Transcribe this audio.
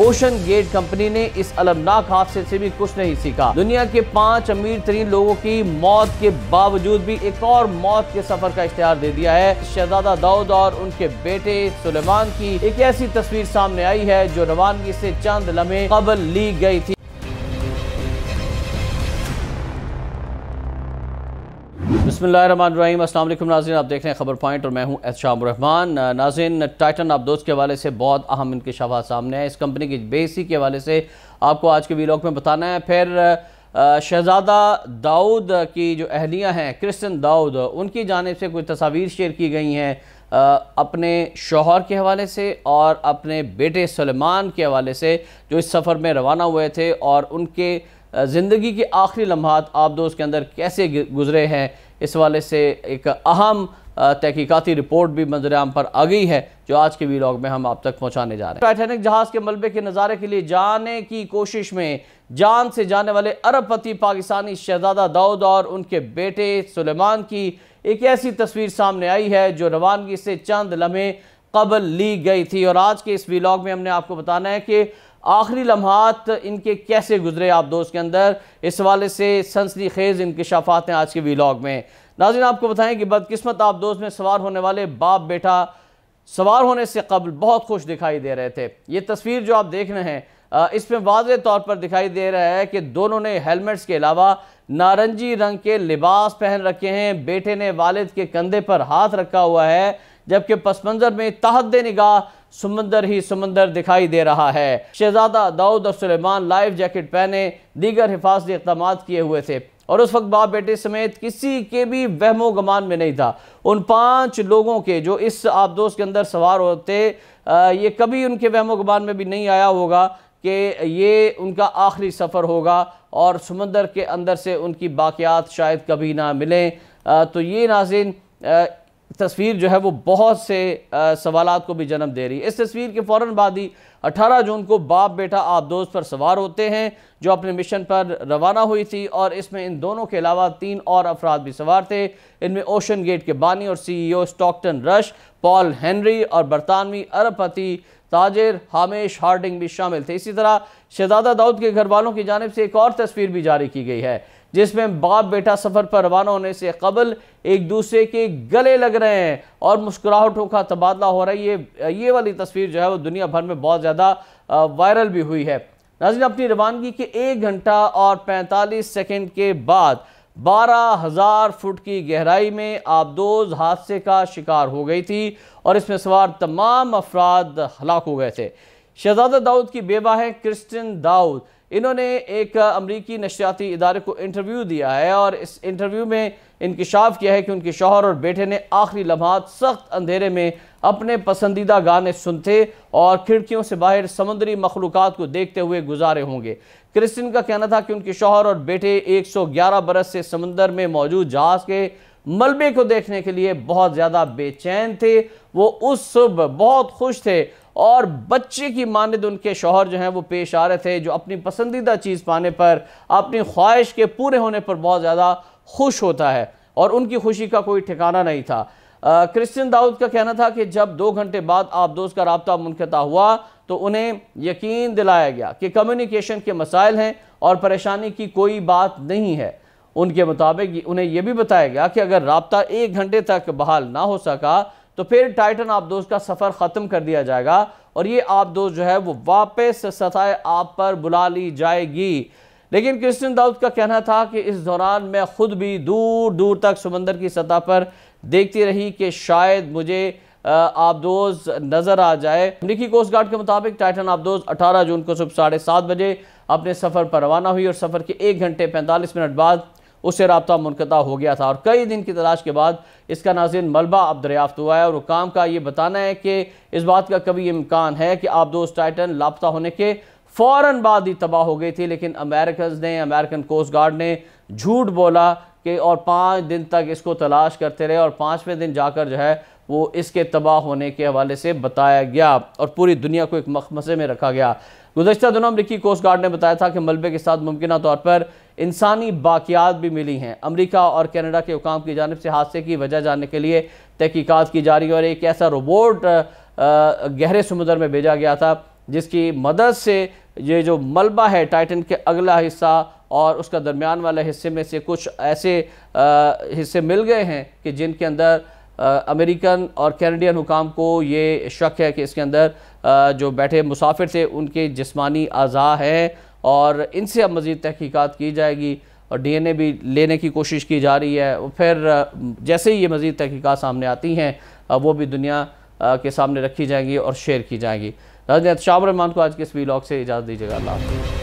ocean gate company ने इस अलमनाक हादसे से भी कुछ नहीं सीखा दुनिया के पांच अमीर तरीन लोगों की मौत के बावजूद भी एक और मौत के सफर का इश्तेहार दे दिया है शहजादा दाऊद और उनके बेटे सुलेमान की एक ऐसी तस्वीर सामने आई है जो रवानगी से चंद लम्हे कबल ली गई थी बसमीम असल नाजिन आप देख रहे हैं खबर पॉइंट और मैं हूं एहशाम रहमान नाजिन टाइटन आप दोस्त के हवाले से बहुत अहम इंकशाफा सामने आए इस कंपनी की बेसी के हवाले से आपको आज के वीलॉग में बताना है फिर शहजादा दाऊद की जो अहलियाँ हैं क्रिस्टन दाऊद उनकी जानब से कुछ तस्वीर शेयर की गई हैं अपने शोहर के हवाले से और अपने बेटे सलमान के हवाले से जो इस सफ़र में रवाना हुए थे और उनके ज़िंदगी के आखिरी लम्हात आप दोस्त के अंदर कैसे गुजरे हैं इस वाले से एक अहम तहकीकती रिपोर्ट भी आम पर आ गई है जो आज के वीलॉग में हम आप तक पहुंचाने जा रहे हैं टाइटेनिक जहाज़ के मलबे के नज़ारे के लिए जाने की कोशिश में जान से जाने वाले अरबपति पाकिस्तानी शहजादा दाऊद और उनके बेटे सुलेमान की एक ऐसी तस्वीर सामने आई है जो रवानगी से चंद लम्हे कबल ली गई थी और आज के इस वीलॉग में हमने आपको बताना है कि आखिरी लम्हात इनके कैसे गुजरे आप दोस्त के अंदर इस हवाले से सनसनी खेज़ इनकशाफात हैं आज के वीलाग में नाजिन आपको बताएं कि बदकस्मत आप दोस्त में सवार होने वाले बाप बेटा सवार होने से कबल बहुत खुश दिखाई दे रहे थे ये तस्वीर जो आप देख रहे हैं इसमें वाज तौर पर दिखाई दे रहा है कि दोनों ने हेलमेट्स के अलावा नारंगी रंग के लिबास पहन रखे हैं बेटे ने वालिद के कंधे पर हाथ रखा हुआ है जबकि पसमंजर में तहद निगाह समंदर ही समंदर दिखाई दे रहा है शहजादा दाऊद और सुलेमान लाइफ जैकेट पहने दीगर हिफाजती इकदाम किए हुए थे और उस वक्त बाप बेटे समेत किसी के भी वहमो गमान में नहीं था उन पांच लोगों के जो इस आबदोस के अंदर सवार होते ये कभी उनके वहमो गमान में भी नहीं आया होगा कि ये उनका आखिरी सफ़र होगा और समंदर के अंदर से उनकी बाक़ियात शायद कभी ना मिलें तो ये नाजिन तस्वीर जो है वो बहुत से सवाल को भी जन्म दे रही है इस तस्वीर के फ़ौर बाद ही अठारह जून को बाप बेटा आप दोस्त पर सवार होते हैं जो अपने मिशन पर रवाना हुई थी और इसमें इन दोनों के अलावा तीन और अफराद भी सवार थे इनमें ओशन गेट के बानी और CEO Stockton Rush Paul Henri और बरतानवी अरबपति ताजिर हामेश हार्डिंग भी शामिल थे इसी तरह शहजादा दाऊद के घर वालों की जानब से एक और तस्वीर भी जारी की गई है जिसमें बाप बेटा सफ़र पर रवाना होने से कबल एक दूसरे के गले लग रहे हैं और मुस्कुराहटों का तबादला हो रहा है ये ये वाली तस्वीर जो है वो दुनिया भर में बहुत ज़्यादा वायरल भी हुई है नाजिन अपनी रवानगी के एक घंटा और पैंतालीस सेकेंड के बाद बारह हज़ार फुट की गहराई में आबदोज हादसे का शिकार हो गई थी और इसमें सवार तमाम अफराद हलाक हो गए थे शहजादा दाऊद की बेबा है क्रिस्टन दाऊद इन्होंने एक अमरीकी नशरियाती इदारे को इंटरव्यू दिया है और इस इंटरव्यू में इंकशाफ किया है कि उनके शोहर और बेटे ने आखिरी लम्हा सख्त अंधेरे में अपने पसंदीदा गाने सुनते और खिड़कियों से बाहर समुद्री मखलूक को देखते हुए गुजारे होंगे क्रिस्टिन का कहना था कि उनके शोहर और बेटे एक सौ ग्यारह बरस से समंदर में मौजूद जहाज़ के मलबे को देखने के लिए बहुत ज़्यादा बेचैन थे वो उस सुबह बहुत खुश थे और बच्चे की मानद उनके शोहर जो हैं वो पेश आ रहे थे जो अपनी पसंदीदा चीज़ पाने पर अपनी ख्वाहिश के पूरे होने पर बहुत ज़्यादा खुश होता है और उनकी खुशी का कोई ठिकाना नहीं था क्रिश्चियन दाऊद का कहना था कि जब दो घंटे बाद आप दोस्त का रबता मुनकता हुआ तो उन्हें यकीन दिलाया गया कि कम्युनिकेशन के मसाइल हैं और परेशानी की कोई बात नहीं है उनके मुताबिक उन्हें यह भी बताया गया कि अगर रबता एक घंटे तक बहाल ना हो सका तो फिर टाइटन आबदोज का सफ़र ख़त्म कर दिया जाएगा और ये आबदोज जो है वो वापस सतह आप पर बुला ली जाएगी लेकिन क्रिश्चियन दाऊद का कहना था कि इस दौरान मैं ख़ुद भी दूर दूर तक समंदर की सतह पर देखती रही कि शायद मुझे आबदोज नज़र आ जाए अमरीकी कोस्ट गार्ड के मुताबिक टाइटन आबदोज 18 जून को सुबह साढ़े सात बजे अपने सफ़र पर रवाना हुई और सफ़र के एक घंटे 45 मिनट बाद उससे रबता मुनक़ा हो गया था और कई दिन की तलाश के बाद इसका नाजिन मलबा अब दरियाफ्त हुआ है और काम का ये बताना है कि इस बात का कभी इम्कान है कि आबदोज टाइटन लापता होने के फ़ौर बाद ही तबाह हो गई थी लेकिन अमेरिकन ने अमेरिकन कोस्ट गार्ड ने झूठ बोला कि और पाँच दिन तक इसको तलाश करते रहे और पाँचवें दिन जाकर जो है वो इसके तबाह होने के हवाले से बताया गया और पूरी दुनिया को एक मखमसे में रखा गया गुजशत दिनों अमरीकी कोस्ट गार्ड ने बताया था कि मलबे के साथ मुमकिन तौर पर इंसानी बाकियात भी मिली हैं अमरीका और कैनेडा के हुकाम की जानब से हादसे की वजह जानने के लिए तहकीकत की जा रही है और एक ऐसा रोबोट गहरे समुद्र में भेजा गया था जिसकी मदद से ये जो मलबा है टाइटन के अगला हिस्सा और उसका दरमियान वाले हिस्से में से कुछ ऐसे हिस्से मिल गए हैं कि जिनके अंदर अमेरिकन और कैनेडियन हुकाम को ये शक है कि इसके अंदर आ, जो बैठे मुसाफिर थे उनके जिस्मानी अज़ा हैं और इनसे अब मज़ीद तहकीक़ात की जाएगी और डी एन ए भी लेने की कोशिश की जा रही है और फिर जैसे ही ये मज़ीद तहकीक़ात सामने आती हैं वो भी दुनिया के सामने रखी जाएंगी और शेयर की जाएंगी राजनीत रहमान को आज के इस वीलॉग से इजाज़त दीजिएगा अल्लाह